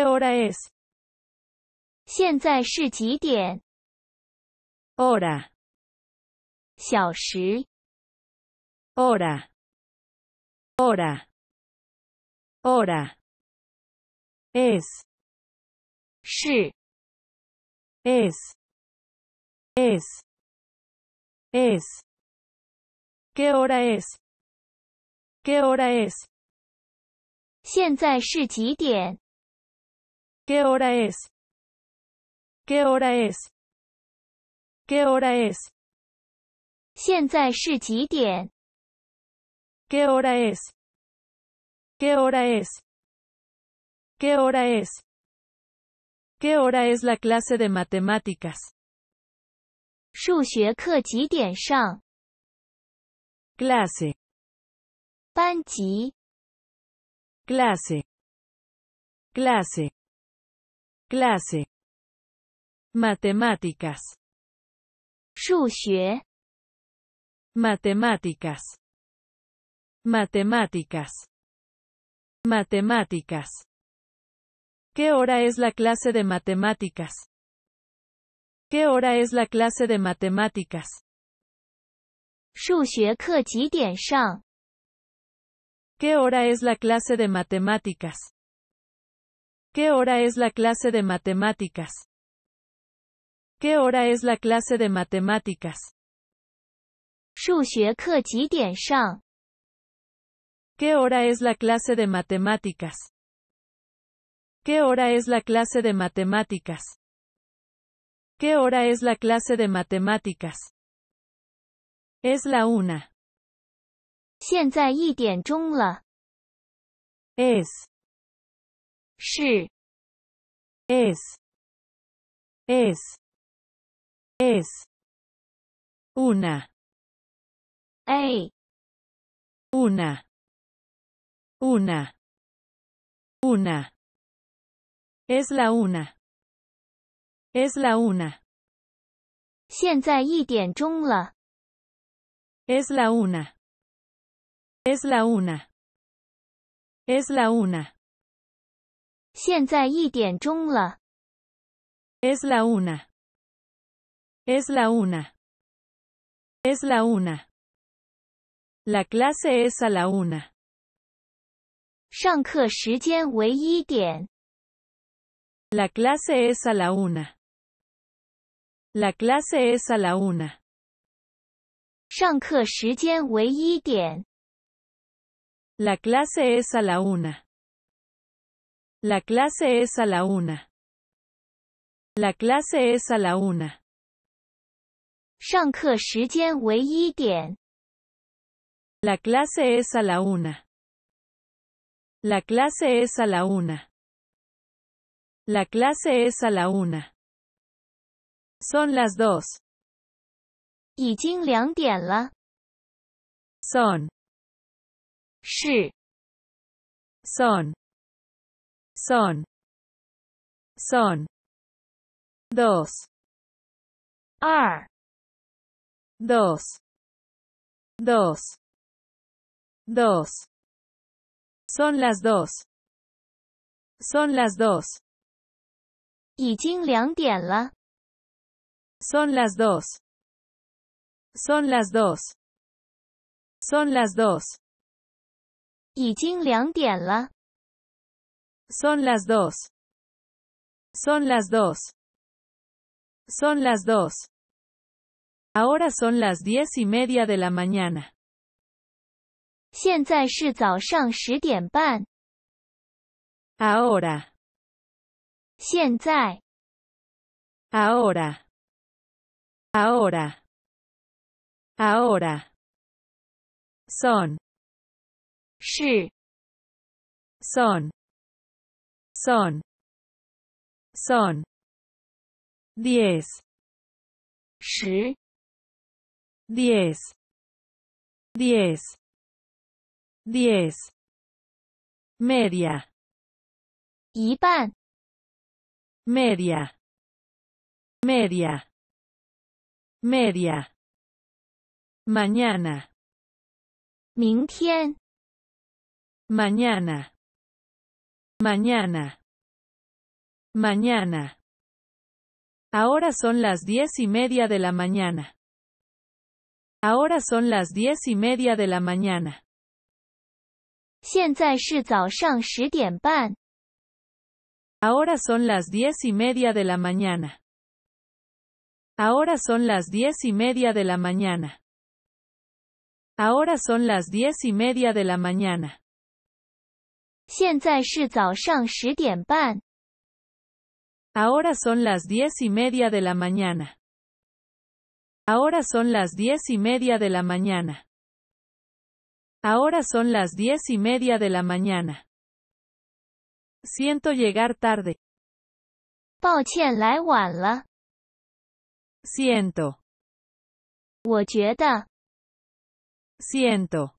hora es? 现在是几点？hora 小时 hora hora hora es 是 Es。是 s qué hora es qué hora es 现在是几点？¿Qué hora es? ¿Qué hora es? ¿Qué hora es? ¿Qué hora es? ¿Qué hora es? ¿Qué hora es? ¿Qué hora es la clase de matemáticas? Clase. Panchi clase, clase clase, matemáticas, matemáticas, matemáticas, matemáticas. ¿Qué hora es la clase de matemáticas? ¿Qué hora es la clase de matemáticas? ¿Qué hora es la clase de matemáticas? ¿Qué hora es la clase de matemáticas? ¿Qué hora es la clase de matemáticas? ¿Qué hora es la clase de matemáticas? ¿Qué hora es la clase de matemáticas? ¿Qué hora es la clase de matemáticas? Es la una. Es es es es una a una una una es la una es la una una es la una es la una es la una 现在一点钟了。Es la una. Es la una. Es la una. La clase es a la una。上课时间为一点。La clase es a la una。La clase es a la una。上课时间为一点。La clase es a la una。La clase es a la una. La clase es a la una. La clase es a la una. La clase es a la una. La clase es a la una. Son las dos. Son. 是。Son son son dos dos dos dos son las dos son las dos son las dos son las dos son las dos 已经两点了 son las dos. Son las dos. Son las dos. Ahora son las diez y media de la mañana. Ahora. 现在。Ahora. Ahora. Ahora. Son. Son son, son, diez, shi, diez, diez, diez, media, ipan media, media, media, mañana, 明天 mañana Mañana. Mañana. Ahora son las diez y media de la mañana. Ahora son las diez y media de la mañana. Ahora son las diez y media de la mañana. Ahora son las diez y media de la mañana. Ahora son las diez y media de la mañana. Ahora son las diez y media de la mañana. Ahora son las diez y media de la mañana. Ahora son las diez y media de la mañana. Siento llegar tarde. Siento. Siento.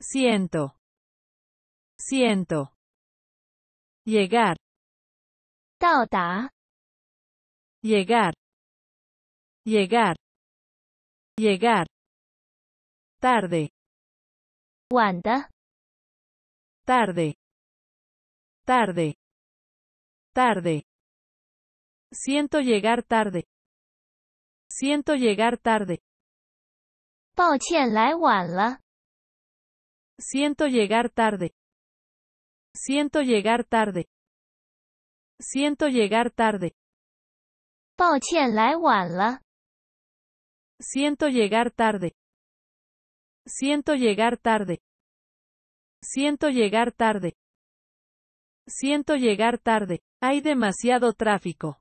Siento. Siento. Llegar. tota Llegar. Llegar. Llegar. Tarde. ¿wanda? Tarde. Tarde. Tarde. Siento llegar tarde. Siento llegar tarde. Siento llegar tarde. Siento llegar tarde. Siento llegar tarde. 抱歉来晚了. Siento llegar tarde. Siento llegar tarde. Siento llegar tarde. Siento llegar tarde. Hay demasiado tráfico.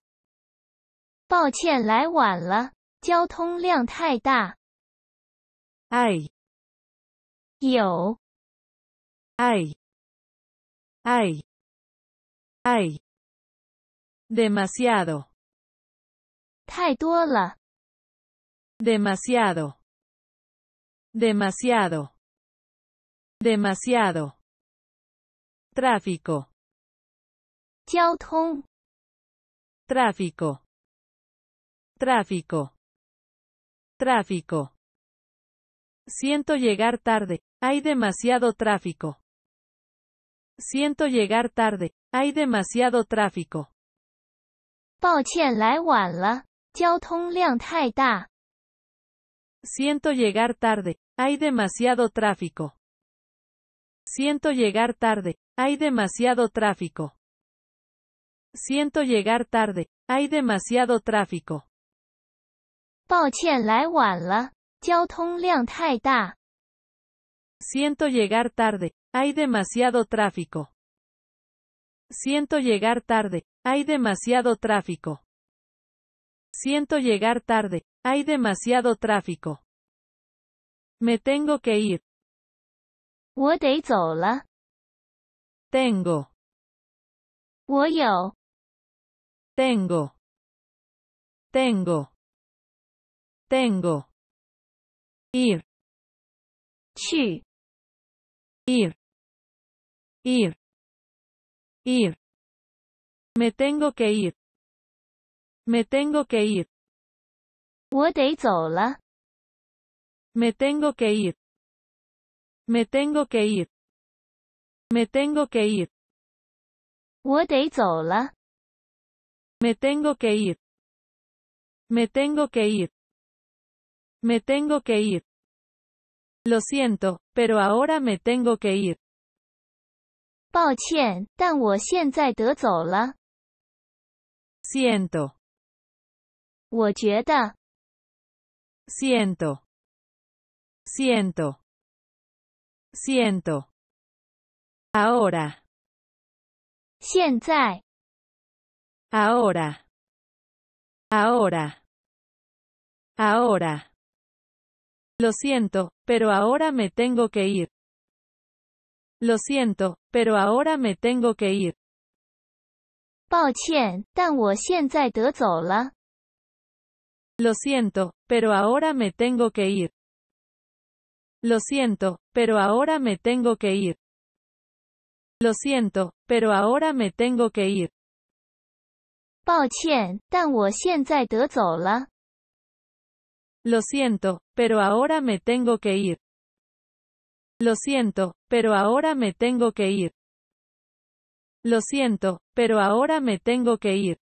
Yo. ay. Hay. Hay. Demasiado. tuola Demasiado. Demasiado. Demasiado. Tráfico. Tráfico. Tráfico. Tráfico. Siento llegar tarde. Hay demasiado tráfico. Siento llegar tarde. Hay demasiado tráfico. Siento llegar tarde. Hay demasiado tráfico. Siento llegar tarde. Hay demasiado tráfico. Siento llegar tarde. Hay demasiado tráfico. Siento llegar tarde. Hay demasiado tráfico. Siento llegar tarde. Hay demasiado tráfico. Siento llegar tarde. Hay demasiado tráfico. Me tengo que ir. Tengo. Tengo. Tengo. Tengo. Ir. Ir ir, ir. Me tengo que ir. Me tengo que ir. me tengo que ir. Me tengo que ir. Me tengo que ir. me tengo que ir. Me tengo que ir. Me tengo que ir. Lo siento, pero ahora me tengo que ir. 抱歉，但我现在得走了。Siento. 我觉得。Siento. Siento. Siento. Siento. Ahora. Ahora. Ahora. Ahora. Lo siento, pero ahora me tengo que ir. Lo siento, pero ahora me tengo que ir. Lo siento, pero ahora me tengo que ir. Lo siento, pero ahora me tengo que ir. Lo siento, pero ahora me tengo que ir. Lo siento, pero ahora me tengo que ir. Lo siento, pero ahora me tengo que ir. Lo siento, pero ahora me tengo que ir.